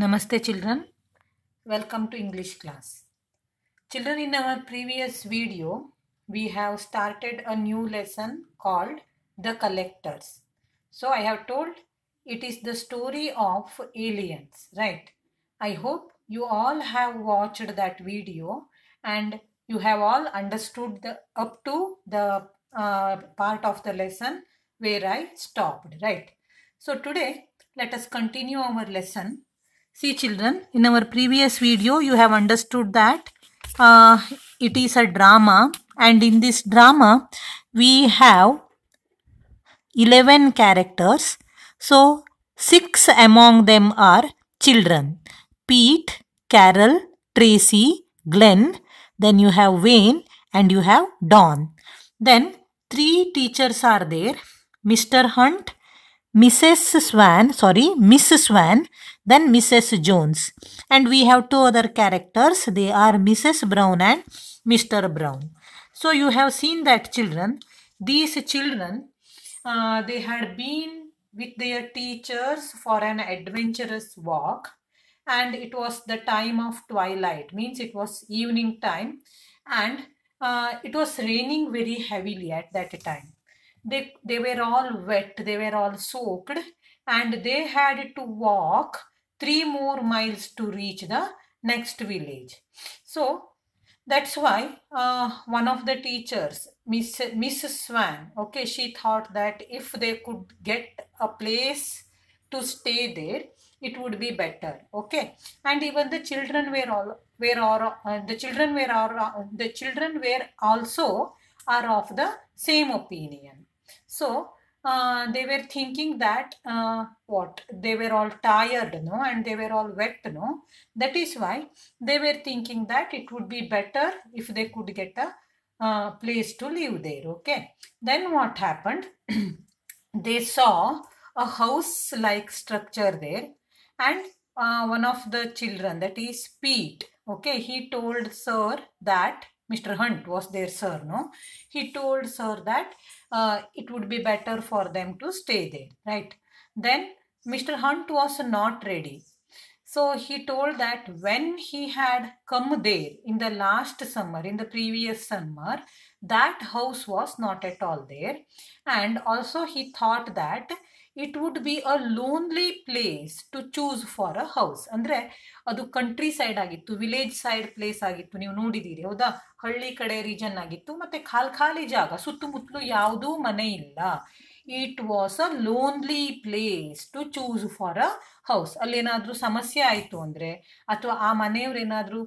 Namaste children. Welcome to English class. Children in our previous video we have started a new lesson called The Collectors. So I have told it is the story of aliens right. I hope you all have watched that video and you have all understood the up to the uh, part of the lesson where I stopped right. So today let us continue our lesson See children, in our previous video you have understood that uh, it is a drama and in this drama we have 11 characters. So 6 among them are children. Pete, Carol, Tracy, Glenn, then you have Wayne and you have Dawn. Then three teachers are there. Mr. Hunt, Mrs. Swan, sorry, Miss Swan, then Mrs. Jones. And we have two other characters. They are Mrs. Brown and Mr. Brown. So you have seen that children, these children, uh, they had been with their teachers for an adventurous walk and it was the time of twilight means it was evening time and uh, it was raining very heavily at that time they they were all wet they were all soaked and they had to walk three more miles to reach the next village. So that's why uh, one of the teachers, Miss, Mrs. Swan, okay, she thought that if they could get a place to stay there, it would be better. Okay, and even the children were all were or uh, the children were or uh, the children were also are of the same opinion. So uh, they were thinking that uh, what they were all tired no and they were all wet no that is why they were thinking that it would be better if they could get a uh, place to live there okay then what happened they saw a house like structure there and uh, one of the children that is pete okay he told sir that Mr. Hunt was their sir, no? He told sir that uh, it would be better for them to stay there, right? Then Mr. Hunt was not ready. So he told that when he had come there in the last summer, in the previous summer, that house was not at all there. And also he thought that it would be a lonely place to choose for a house ಅಂದರೆ ಅದು countryside ಆಗಿತ್ತು village side place ಆಗಿತ್ತು ನೀವು ನೋಡಿದ್ದೀರಿ ಹೌದಾ ಹಳ್ಳಿ ಕಡೆ region ಆಗಿತ್ತು ಮತ್ತು ಖಾಲಿ ಖಾಲಿ ಜಾಗ ಸುತ್ತಮುತ್ತಲು ಯಾವುದೂ ಮನೆ ಇಲ್ಲ it was a lonely place to choose for a house ಅಲ್ಲೇನಾದರೂ ಸಮಸ್ಯೆ ಆಯಿತು ಅಂದರೆ ಅಥವಾ ಆ ಏನಾದರೂ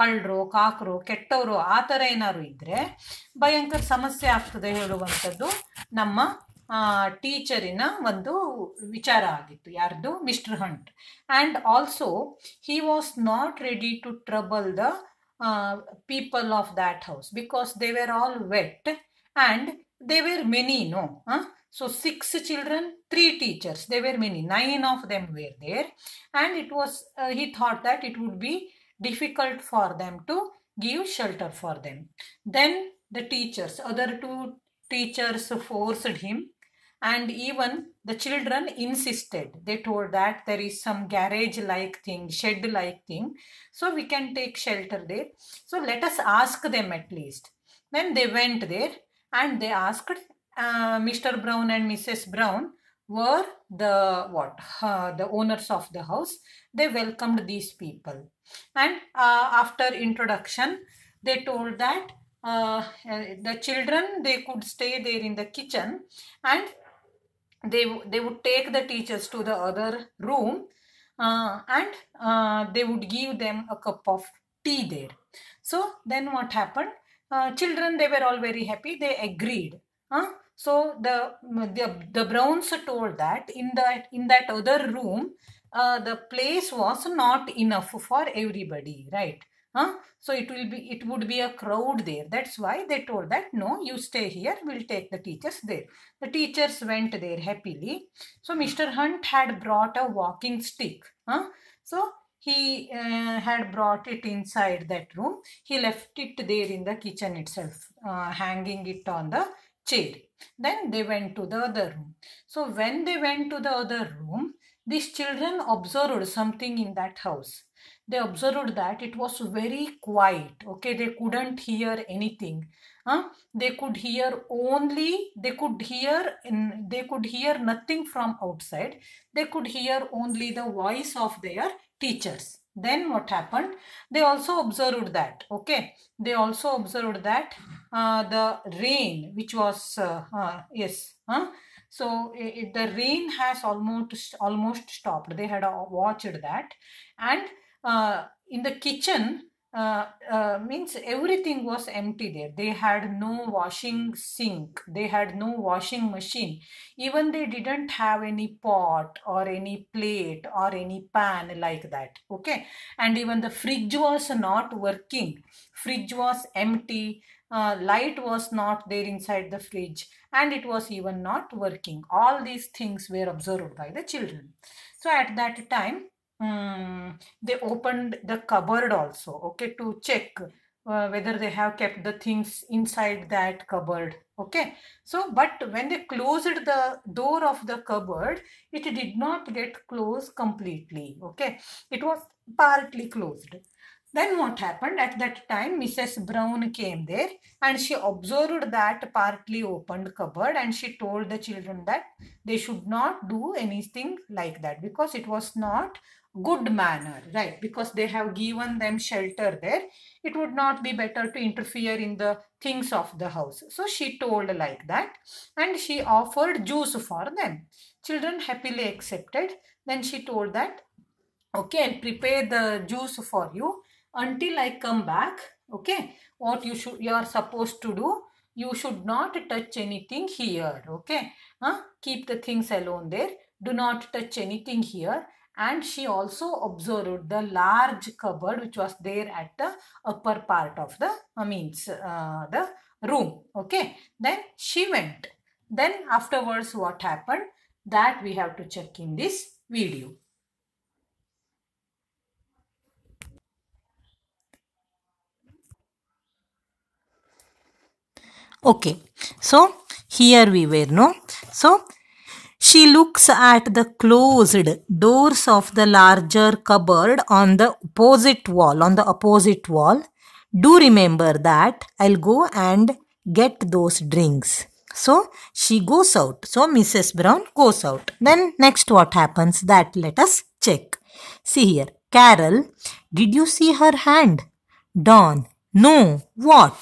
ಕಳ್ಳರು ಕಾಕರು ಕೆಟ್ಟವರು ಆ ಥರ ಏನಾದ್ರು ಇದ್ದರೆ ಭಯಂಕರ ಸಮಸ್ಯೆ ಆಗ್ತದೆ ಹೇಳುವಂಥದ್ದು ನಮ್ಮ ಟೀಚರಿನ ಒಂದು ವಿಚಾರ ಆಗಿತ್ತು ಯಾರ್ದು Mister Hunt and also he was not ready to trouble the people of that house because they were all wet and they were many no So six children, three teachers. There were many. Nine of them were there, and it was uh, he thought that it would be difficult for them to give shelter for them. Then the teachers, other two teachers, forced him and even the children insisted they told that there is some garage like thing shed like thing so we can take shelter there so let us ask them at least then they went there and they asked uh, mr brown and mrs brown were the what uh, the owners of the house they welcomed these people and uh, after introduction they told that uh, uh the children they could stay there in the kitchen and they they would take the teachers to the other room uh, and uh, they would give them a cup of tea there so then what happened uh, children they were all very happy they agreed huh? so the, the the browns told that in that in that other room uh, the place was not enough for everybody right Huh? So it will be it would be a crowd there. That's why they told that no, you stay here, we'll take the teachers there. The teachers went there happily. So Mr. Hunt had brought a walking stick. Huh? So he uh, had brought it inside that room. He left it there in the kitchen itself, uh, hanging it on the chair. Then they went to the other room. So when they went to the other room, these children observed something in that house they observed that it was very quiet. Okay, they couldn't hear anything. Huh? They could hear only, they could hear, in, they could hear nothing from outside. They could hear only the voice of their teachers. Then what happened? They also observed that, okay, they also observed that uh, the rain, which was, uh, uh, yes, huh? so it, the rain has almost almost stopped they had uh, watched that and uh, in the kitchen uh, uh, means everything was empty there. They had no washing sink, they had no washing machine. Even they didn't have any pot or any plate or any pan like that. Okay, and even the fridge was not working, fridge was empty. Uh, light was not there inside the fridge and it was even not working. All these things were observed by the children. So at that time, Hmm, they opened the cupboard also okay to check uh, whether they have kept the things inside that cupboard okay so but when they closed the door of the cupboard it did not get closed completely okay it was partly closed then what happened at that time mrs brown came there and she observed that partly opened cupboard and she told the children that they should not do anything like that because it was not good manner, right? Because they have given them shelter there. It would not be better to interfere in the things of the house. So she told like that and she offered juice for them. Children happily accepted. Then she told that, okay, I'll prepare the juice for you until I come back. Okay, what you should you are supposed to do you should not touch anything here okay huh? keep the things alone there do not touch anything here and she also observed the large cupboard which was there at the upper part of the uh, means uh, the room okay then she went then afterwards what happened that we have to check in this video okay so here we were no so she looks at the closed doors of the larger cupboard on the opposite wall, on the opposite wall. Do remember that. I'll go and get those drinks. So she goes out. So Mrs. Brown goes out. Then next what happens that let us check. See here. Carol, did you see her hand? Don, no. What?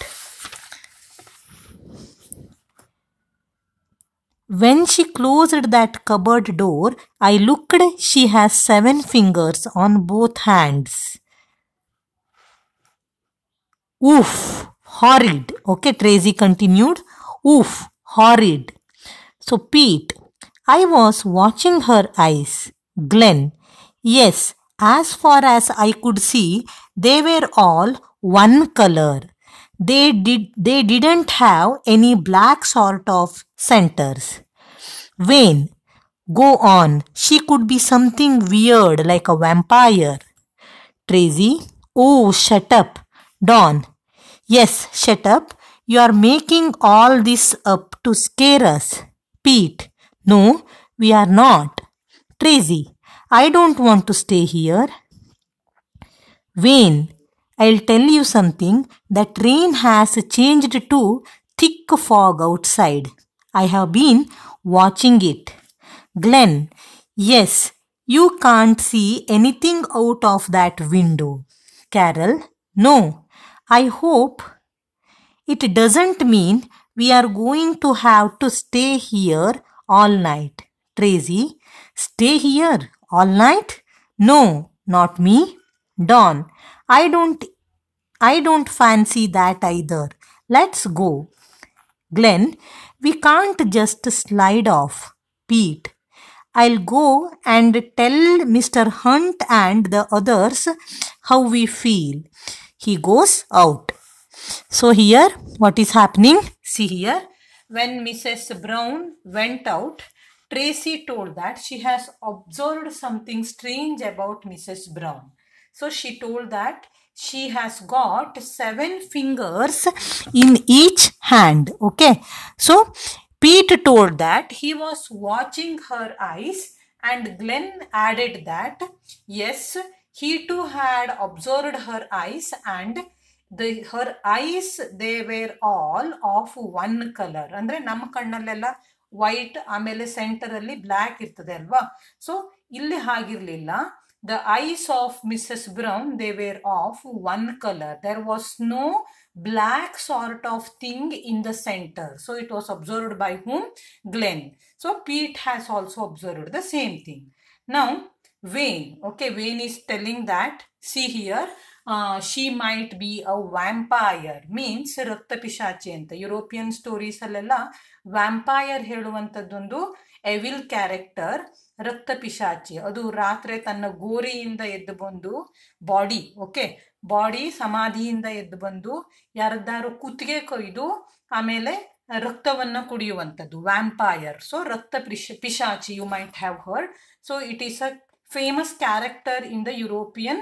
When she closed that cupboard door, I looked, she has seven fingers on both hands. Oof, horrid. Okay, Tracy continued. Oof, horrid. So, Pete, I was watching her eyes. Glen, yes, as far as I could see, they were all one color they did they didn't have any black sort of centers. Wayne, go on. She could be something weird like a vampire. Tracy, oh shut up. Don, yes, shut up. You are making all this up to scare us. Pete, no, we are not. Tracy, I don't want to stay here. Wayne, I'll tell you something. The rain has changed to thick fog outside. I have been watching it. Glen, yes, you can't see anything out of that window. Carol, no, I hope. It doesn't mean we are going to have to stay here all night. Tracy, stay here all night? No, not me. Don, I don't I don't fancy that either. Let's go. Glenn, we can't just slide off. Pete, I'll go and tell Mr. Hunt and the others how we feel. He goes out. So here, what is happening? See here, when Mrs. Brown went out, Tracy told that she has observed something strange about Mrs. Brown. So she told that she has got seven fingers in each hand. Okay. So Pete told that he was watching her eyes and Glenn added that yes, he too had observed her eyes and the her eyes they were all of one colour ಅಂದರೆ white, ಕಣ್ಣಲ್ಲೆಲ್ಲ white ಆಮೇಲೆ black black ಇರ್ತದೆ ಅಲ್ವಾ So ಇಲ್ಲಿ ಹಾಗಿರಲಿಲ್ಲ the eyes of Mrs. Brown, they were of one color. There was no black sort of thing in the center. So it was observed by whom? Glenn. So Pete has also observed the same thing. Now, Wayne. Okay, Wayne is telling that, see here, uh, she might be a vampire means European ಅಂತ European ಸ್ಟೋರೀಸಲ್ಲೆಲ್ಲ vampire ಹೇಳುವಂಥದ್ದೊಂದು evil character. ರಕ್ತ ಪಿಶಾಚಿ ಅದು ರಾತ್ರಿ ತನ್ನ ಗೋರಿಯಿಂದ ಎದ್ದು ಬಂದು ಬಾಡಿ ಓಕೆ ಬಾಡಿ ಸಮಾಧಿಯಿಂದ ಎದ್ದು ಬಂದು ಯಾರದ್ದಾರು ಕುತ್ತಿಗೆ ಕೊಯ್ದು ಆಮೇಲೆ ರಕ್ತವನ್ನು ಕುಡಿಯುವಂಥದ್ದು ವ್ಯಾಂಪಾಯರ್ ಸೊ ರಕ್ತ ಪಿಶ ಪಿಶಾಚಿ you might have heard so it is a famous character in the European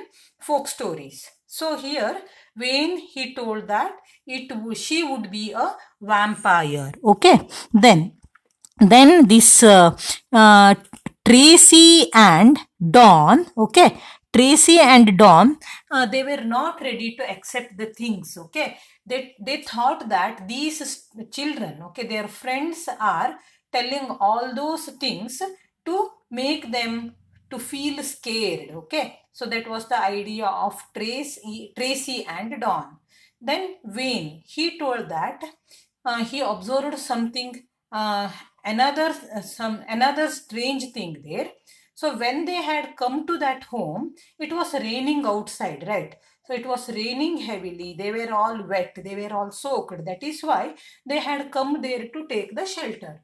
folk stories so here when he told that it she would be a vampire okay then then this Tracy and Don, okay, Tracy and Don, uh, they were not ready to accept the things, okay. They, they thought that these children, okay, their friends are telling all those things to make them to feel scared, okay. So that was the idea of Tracy, Tracy and Don. Then Wayne, he told that uh, he observed something uh, another uh, some another strange thing there so when they had come to that home it was raining outside right so it was raining heavily they were all wet they were all soaked that is why they had come there to take the shelter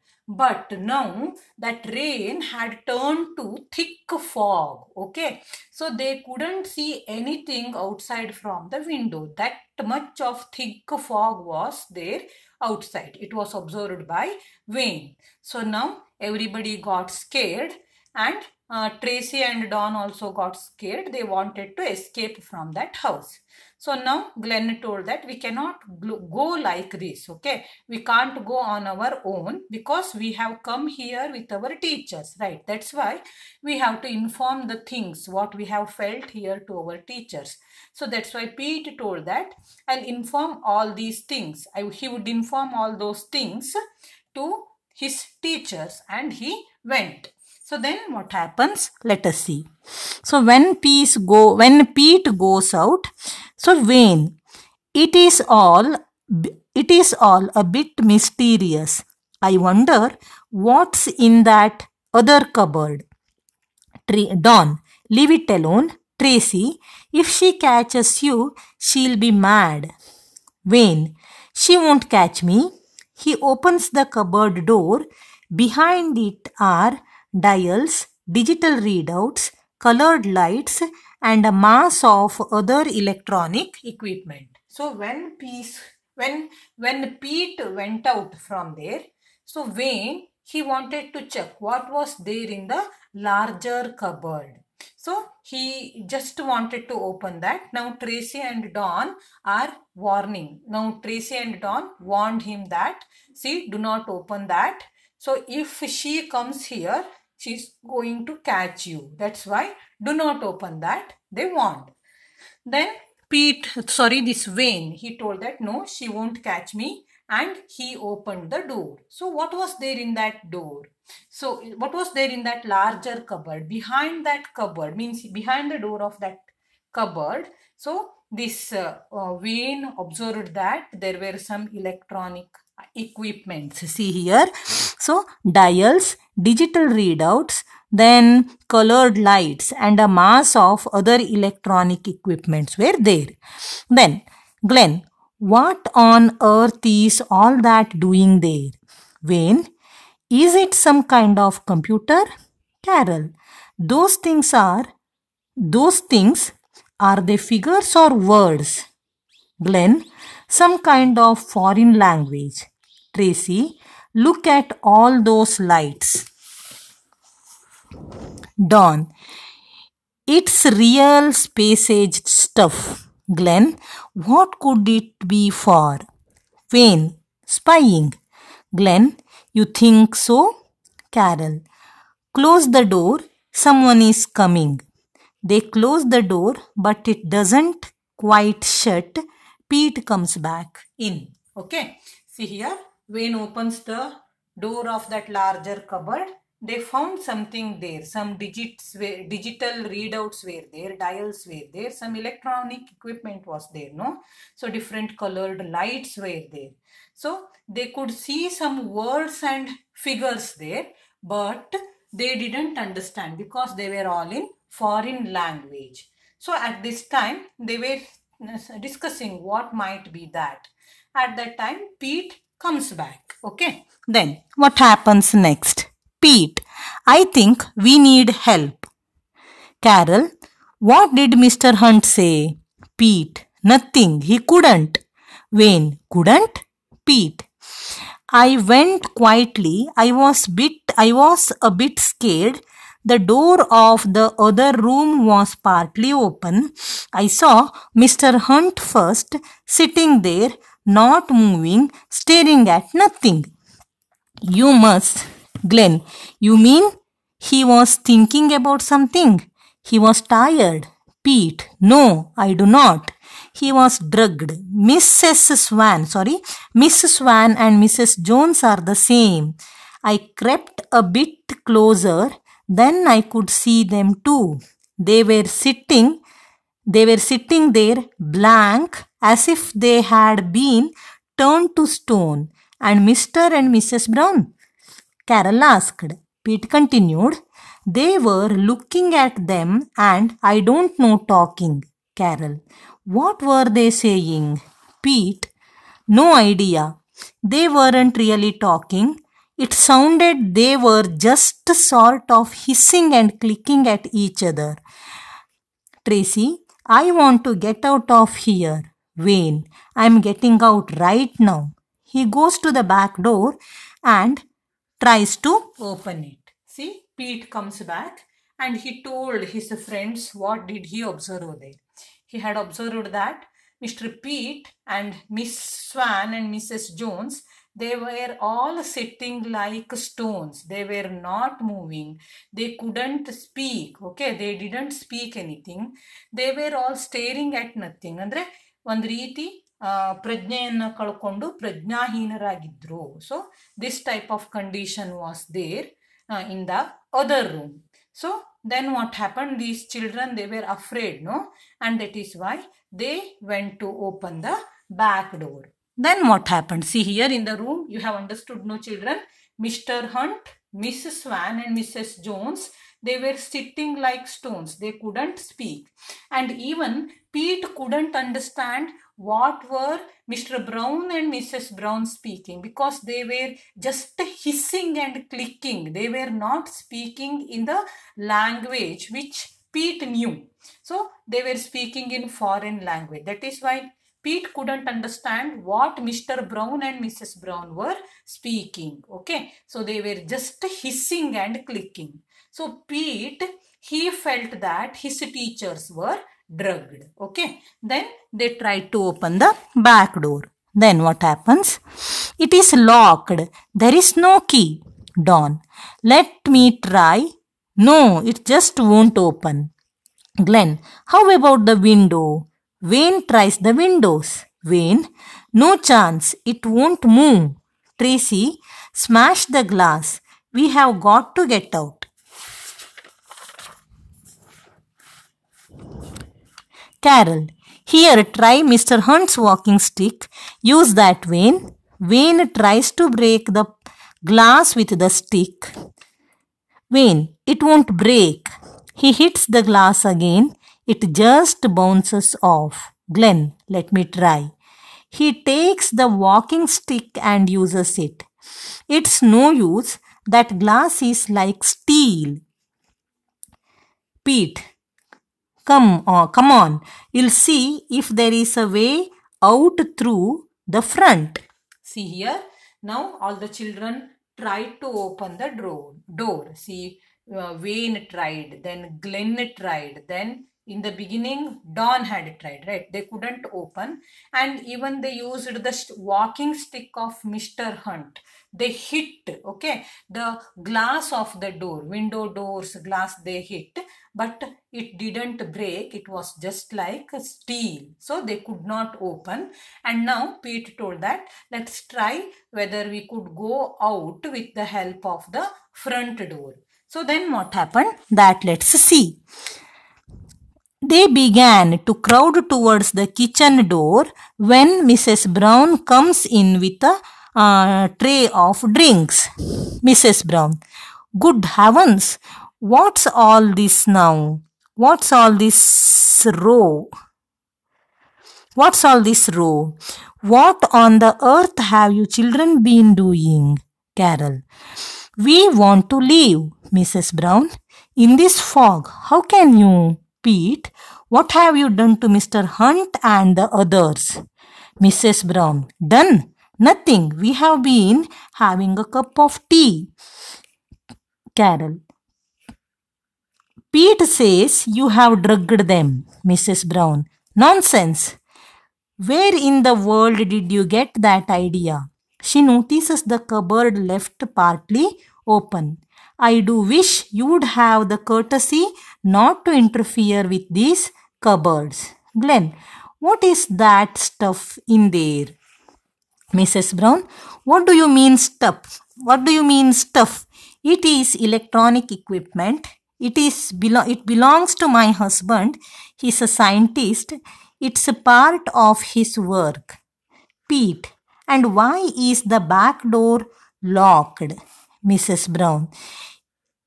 but now that rain had turned to thick fog okay so they couldn't see anything outside from the window that much of thick fog was there outside. It was observed by Wayne. So now everybody got scared and uh, Tracy and Don also got scared. They wanted to escape from that house. So now Glenn told that we cannot go like this, okay? We can't go on our own because we have come here with our teachers, right? That's why we have to inform the things, what we have felt here to our teachers. So that's why Pete told that I'll inform all these things. I, he would inform all those things to his teachers and he went. So then what happens? Let us see. So when peas go, when peat goes out, so vain. It is all, it is all a bit mysterious. I wonder what's in that other cupboard. Tree, Don, leave it alone. Tracy, if she catches you, she'll be mad. Wayne, she won't catch me. He opens the cupboard door. Behind it are dials, digital readouts, colored lights and a mass of other electronic equipment. So when peace, when when Pete went out from there, so Wayne he wanted to check what was there in the larger cupboard. So he just wanted to open that. Now Tracy and Don are warning. Now Tracy and Don warned him that see do not open that. So if she comes here she's going to catch you. That's why do not open that. They won't. Then Pete, sorry, this Wayne, he told that no, she won't catch me. And he opened the door. So what was there in that door? So what was there in that larger cupboard? Behind that cupboard means behind the door of that cupboard. So this uh, uh, Wayne observed that there were some electronic equipments see here so dials digital readouts then colored lights and a mass of other electronic equipments were there then glenn what on earth is all that doing there wayne is it some kind of computer carol those things are those things are they figures or words Glenn, some kind of foreign language. Tracy, look at all those lights. Don, it's real space age stuff. Glenn, what could it be for? Wayne, spying. Glenn, you think so? Carol, close the door, someone is coming. They close the door, but it doesn't quite shut Pete comes back in. Okay. See here, Wayne opens the door of that larger cupboard. They found something there. Some digits were, digital readouts were there, dials were there, some electronic equipment was there, no? So different colored lights were there. So they could see some words and figures there, but they didn't understand because they were all in foreign language. So at this time, they were uh, discussing what might be that. At that time, Pete comes back. Okay. Then what happens next? Pete, I think we need help. Carol, what did Mr. Hunt say? Pete, nothing. He couldn't. Wayne, couldn't? Pete, I went quietly. I was bit I was a bit scared the door of the other room was partly open. I saw Mr. Hunt first sitting there, not moving, staring at nothing. You must, Glen. You mean he was thinking about something? He was tired. Pete, no, I do not. He was drugged. Mrs. Swan, sorry, Mrs. Swan and Mrs. Jones are the same. I crept a bit closer then I could see them too. They were sitting, they were sitting there blank as if they had been turned to stone. And Mr. and Mrs. Brown? Carol asked. Pete continued. They were looking at them and I don't know talking. Carol. What were they saying? Pete. No idea. They weren't really talking. It sounded they were just sort of hissing and clicking at each other. Tracy, I want to get out of here. Wayne, I'm getting out right now. He goes to the back door and tries to open it. See, Pete comes back and he told his friends what did he observe there. He had observed that Mr. Pete and Miss Swan and Mrs. Jones they were all sitting like stones. They were not moving. They couldn't speak. Okay, they didn't speak anything. They were all staring at nothing. andre, ಒಂದು ರೀತಿ ಪ್ರಜ್ಞೆಯನ್ನು ಕಳ್ಕೊಂಡು ಪ್ರಜ್ಞಾಹೀನರಾಗಿದ್ರು so this type of condition was there in the other room so then what happen these children they were afraid no and that is why they went to open the back door then what happened? See here in the room, you have understood no children. Mr. Hunt, Mrs. Swan and Mrs. Jones, they were sitting like stones. They couldn't speak. And even Pete couldn't understand what were Mr. Brown and Mrs. Brown speaking because they were just hissing and clicking. They were not speaking in the language which Pete knew. So they were speaking in foreign language. That is why Pete couldn't understand what Mr. Brown and Mrs. Brown were speaking. Okay, so they were just hissing and clicking. So Pete, he felt that his teachers were drugged. Okay, then they tried to open the back door. Then what happens? It is locked. There is no key. Don, let me try. No, it just won't open. Glenn, how about the window? Vane tries the windows. Vane, no chance, it won't move. Tracy, smash the glass. We have got to get out. Carol, here try Mr. Hunt's walking stick. Use that Vane. Vane tries to break the glass with the stick. Vane, it won't break. He hits the glass again. It just bounces off. Glen, let me try. He takes the walking stick and uses it. It's no use. That glass is like steel. Pete, come on, come on. You'll see if there is a way out through the front. See here. Now all the children tried to open the door. Door. See, uh, Wayne tried, then Glenn tried, then in the beginning don had tried right they couldn't open and even they used the walking stick of mr hunt they hit okay the glass of the door window doors glass they hit but it didn't break it was just like steel so they could not open and now pete told that let's try whether we could go out with the help of the front door so then what happened that let's see they began to crowd towards the kitchen door when Mrs. Brown comes in with a uh, tray of drinks. Mrs. Brown, good heavens, what's all this now? What's all this row? What's all this row? What on the earth have you children been doing? Carol, we want to leave, Mrs. Brown. In this fog, how can you? Pete, what have you done to Mr. Hunt and the others? Mrs. Brown, done? Nothing. We have been having a cup of tea. Carol, Pete says you have drugged them. Mrs. Brown, nonsense. Where in the world did you get that idea? She notices the cupboard left partly open. I do wish you would have the courtesy not to interfere with these cupboards. Glenn, what is that stuff in there? Mrs. Brown, what do you mean stuff? What do you mean stuff? It is electronic equipment. It is belo- it belongs to my husband. He's a scientist. It's a part of his work. Pete, and why is the back door locked? Mrs. Brown,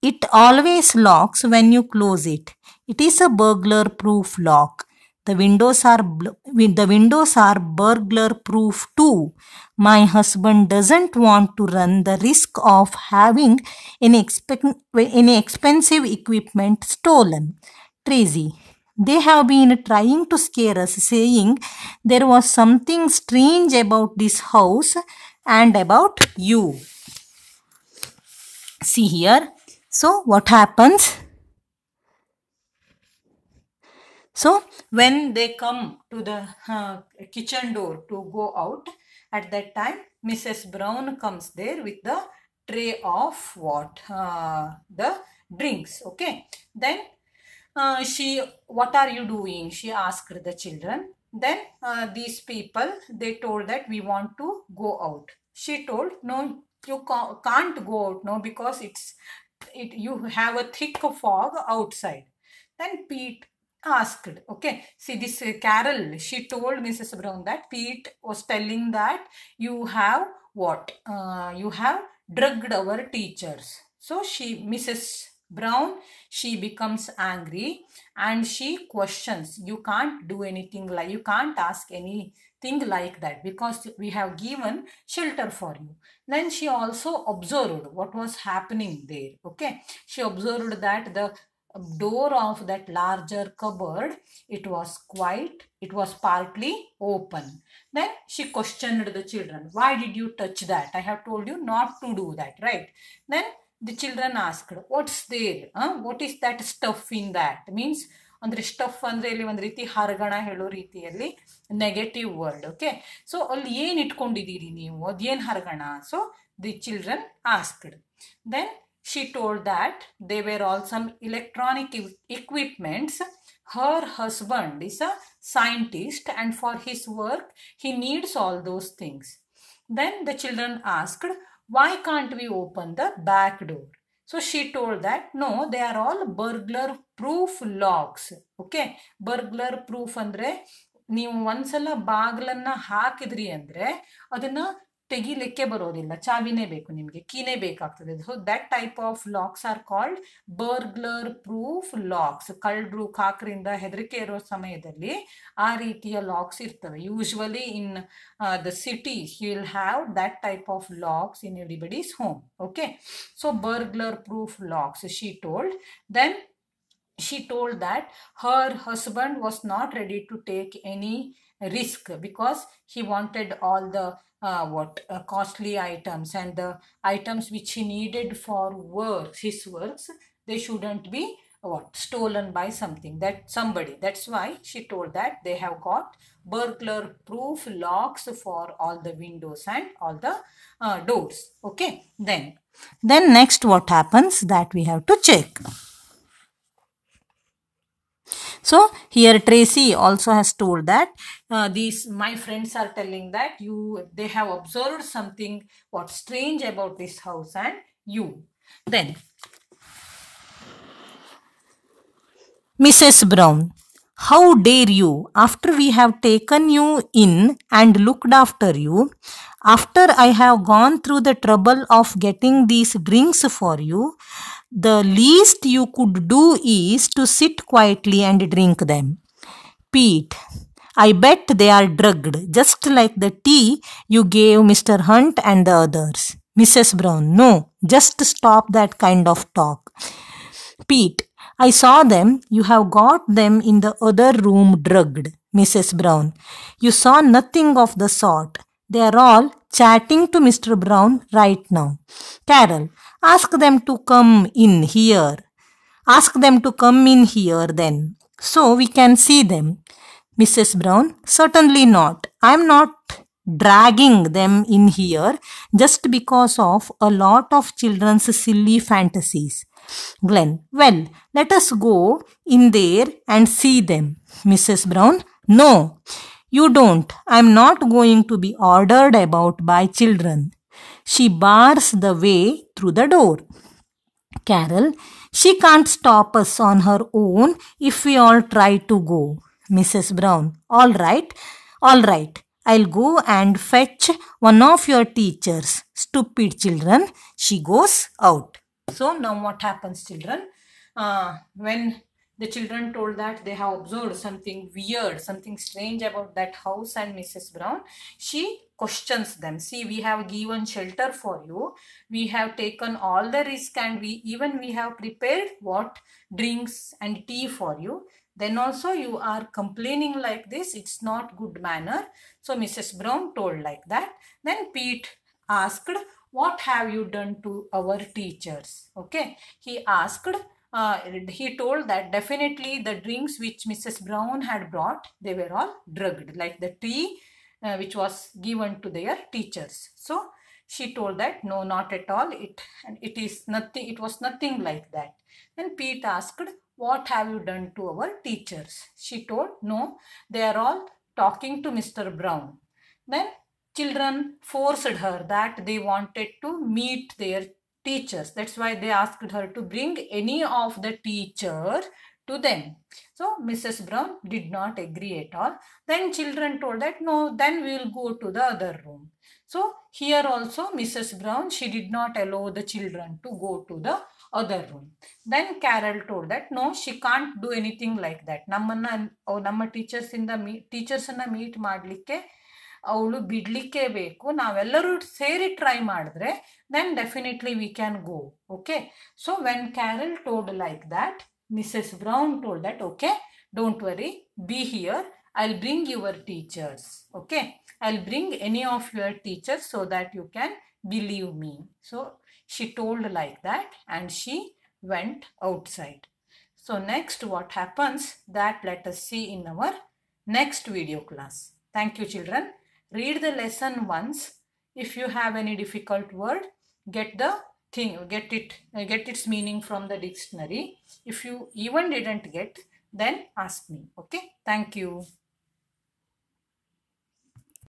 it always locks when you close it. It is a burglar proof lock. The windows are the windows are burglar proof too. My husband doesn't want to run the risk of having any, expen any expensive equipment stolen. Tracy, they have been trying to scare us saying there was something strange about this house and about you. See here, so what happens? So when they come to the uh, kitchen door to go out, at that time Mrs. Brown comes there with the tray of what? Uh, the drinks, okay? Then uh, she, what are you doing? She asked the children. Then uh, these people, they told that we want to go out. She told, no, you can't go out now because it's it, you have a thick fog outside. Then Pete asked, okay, see this uh, Carol, she told Mrs. Brown that Pete was telling that you have what? Uh, you have drugged our teachers. So she, Mrs. Brown, she becomes angry and she questions, you can't do anything like, you can't ask any thing like that because we have given shelter for you. Then she also observed what was happening there. Okay. She observed that the door of that larger cupboard, it was quite, it was partly open. Then she questioned the children. Why did you touch that? I have told you not to do that, right? Then the children asked, what's there? Huh? What is that stuff in that? Means ಅಂದರೆ stuff ಅಂದರೆ ಇಲ್ಲಿ ಒಂದು ರೀತಿ ಹರಗಣ ಹೇಳೋ ರೀತಿಯಲ್ಲಿ negative word okay so ಅಲ್ಲಿ ಏನು ಇಟ್ಕೊಂಡಿದ್ದೀರಿ ನೀವು ಅದೇನು ಹರಗಣ so the children asked then she told that they were all some electronic equipments. her husband is a scientist and for his work he needs all those things. Then the children asked, why can't we open the back door? So she told that no, they are all burglar proof locks. Okay, burglar proof andre, Ni ನೀವು ಒಂದ್ಸಲ ಬಾಗಿಲನ್ನ hakidri andre, ಅದನ್ನ ತೆಗಿಲಿಕ್ಕೆ ಬರೋದಿಲ್ಲ ಚಾವಿನೇ ಬೇಕು ನಿಮಗೆ ಕೀನೇ ಬೇಕಾಗ್ತದೆ so that type of locks are called burglar proof locks ಕಳ್ಳರು ಕಾಕರಿಂದ ಹೆದರಿಕೆ ಇರೋ ಸಮಯದಲ್ಲಿ ಆ ರೀತಿಯ ಲಾಕ್ಸ್ ಇರ್ತವೆ usually in the cities you will have that type of locks in everybody's home okay so burglar proof locks she told then she told that her husband was not ready to take any risk because he wanted all the uh, what uh, costly items and the items which he needed for works his works they shouldn't be what stolen by something that somebody that's why she told that they have got burglar proof locks for all the windows and all the uh, doors okay then then next what happens that we have to check so here Tracy also has told that uh, these my friends are telling that you they have observed something what strange about this house and you. Then Mrs. Brown, how dare you after we have taken you in and looked after you after I have gone through the trouble of getting these drinks for you, the least you could do is to sit quietly and drink them. Pete, I bet they are drugged, just like the tea you gave Mr. Hunt and the others. Mrs. Brown, no, just stop that kind of talk. Pete, I saw them. You have got them in the other room drugged. Mrs. Brown, you saw nothing of the sort. They are all chatting to Mr. Brown right now. Carol, Ask them to come in here. Ask them to come in here then. So we can see them. Mrs. Brown, certainly not. I am not dragging them in here just because of a lot of children's silly fantasies. Glen, well, let us go in there and see them. Mrs. Brown, no, you don't. I'm not going to be ordered about by children. She bars the way through the door. Carol, she can't stop us on her own if we all try to go. Mrs. Brown, all right, all right. I'll go and fetch one of your teachers. Stupid children. She goes out. So now what happens children? Uh, when the children told that they have observed something weird, something strange about that house and Mrs. Brown, she questions them see we have given shelter for you we have taken all the risk and we even we have prepared what drinks and tea for you then also you are complaining like this it's not good manner so mrs brown told like that then pete asked what have you done to our teachers okay he asked uh, he told that definitely the drinks which mrs brown had brought they were all drugged like the tea uh, which was given to their teachers. So she told that no, not at all. It it is nothing. It was nothing like that. Then Pete asked, "What have you done to our teachers?" She told, "No, they are all talking to Mr. Brown." Then children forced her that they wanted to meet their teachers. That's why they asked her to bring any of the teacher to them. So Mrs. Brown did not agree at all. Then children told that no, then we will go to the other room. So here also Mrs. Brown, she did not allow the children to go to the other room. Then Carol told that no, she can't do anything like that. teachers in the ನಮ್ಮ ಟೀಚರ್ಸಿಂದ me ಟೀಚರ್ಸನ್ನು meet ಮಾಡಲಿಕ್ಕೆ ಅವಳು ಬಿಡಲಿಕ್ಕೆ ಬೇಕು ನಾವೆಲ್ಲರೂ ಸೇರಿ try ಮಾಡಿದ್ರೆ then definitely we can go okay so when Carol told like that Mrs. Brown told that, okay, don't worry, be here. I'll bring your teachers. Okay, I'll bring any of your teachers so that you can believe me. So she told like that and she went outside. So next what happens that let us see in our next video class. Thank you children. Read the lesson once. If you have any difficult word, get the thing, get it, uh, get its meaning from the dictionary. If you even didn't get, then ask me. Okay. Thank you.